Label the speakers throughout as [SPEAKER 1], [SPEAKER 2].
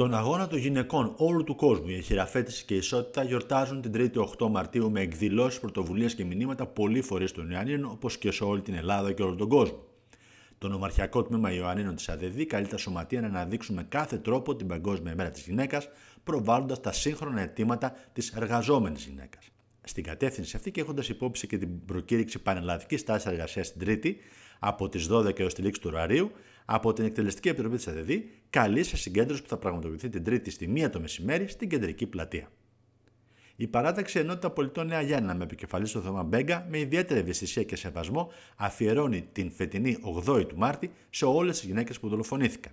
[SPEAKER 1] Τον αγώνα των γυναικών όλου του κόσμου η χειραφέτηση και ισότητα γιορτάζουν την 3η 8 Μαρτίου με εκδηλώσεις, πρωτοβουλίες και μηνύματα πολλοί φορείς των Ιωαννίνων, όπως και σε όλη την Ελλάδα και όλο τον κόσμο. Το Νομαρχιακό Τμήμα Ιωαννίνων της ΑΔΔ καλεί τα σωματεία να αναδείξουν με κάθε τρόπο την Παγκόσμια Μέρα της Γυναίκας, προβάλλοντας τα σύγχρονα αιτήματα της εργαζόμενης γυναίκας στην κατεύθυνση αυτή και έχοντας υπόψη και την προκήρυξη πανελλαδικής τάσης εργασίας την Τρίτη από τις 12 έως τη λήξη του ραρίου, από την Εκτελεστική Επιτροπή της ΑΔΔ, καλή σε συγκέντρωση που θα πραγματοποιηθεί την Τρίτη στη 1 το μεσημέρι στην κεντρική πλατεία. Η παράταξη Ενότητα Πολιτών Νέα Γιάννα με επικεφαλή στο θέμα Μπέγκα, με ιδιαίτερη ευαισθησία και σεβασμό, αφιερώνει την φετινή 8η του Μάρτη σε όλες τις γυναίκες που δολοφονήθηκαν.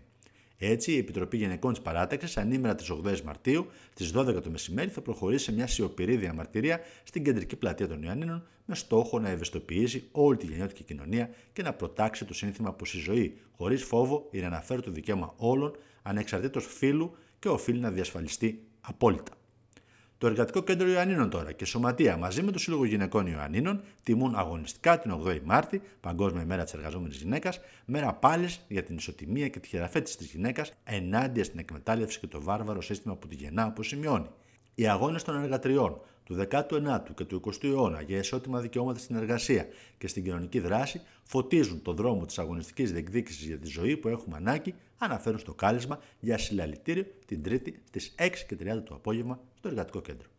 [SPEAKER 1] Έτσι, η Επιτροπή Γενικών της Παράταξης, ανήμερα τη 8 Μαρτίου, στι 12 το μεσημέρι, θα προχωρήσει σε μια σιωπηρή διαμαρτυρία στην κεντρική πλατεία των Ιωαννίνων με στόχο να ευαισθητοποιήσει όλη τη γενιώτικη κοινωνία και να προτάξει το σύνθημα πως η ζωή, χωρίς φόβο, είναι αναφέρει το δικαίωμα όλων, ανεξαρτήτως φύλου και οφείλει να διασφαλιστεί απόλυτα. Το Εργατικό Κέντρο Ιωαννίνων τώρα και Σωματεία μαζί με το Σύλλογο Γυναικών Ιωαννίνων τιμούν αγωνιστικά την 8η Μάρτη, Παγκόσμια Μέρα της Εργαζόμενης Γυναίκας, μέρα πάλι για την ισοτιμία και τη χειραφέτηση της γυναίκας ενάντια στην εκμετάλλευση και το βάρβαρο σύστημα που τη γεννά, όπως σημειώνει. Οι αγώνες των εργατριών, του 19ου και του 20ου αιώνα για ισότιμα δικαιώματα στην εργασία και στην κοινωνική δράση φωτίζουν τον δρόμο της αγωνιστικής διεκδίκησης για τη ζωή που έχουμε ανάγκη, αναφέρουν στο κάλεσμα για συλλαλητήριο την Τρίτη στις 6.30 το απόγευμα στο Εργατικό Κέντρο.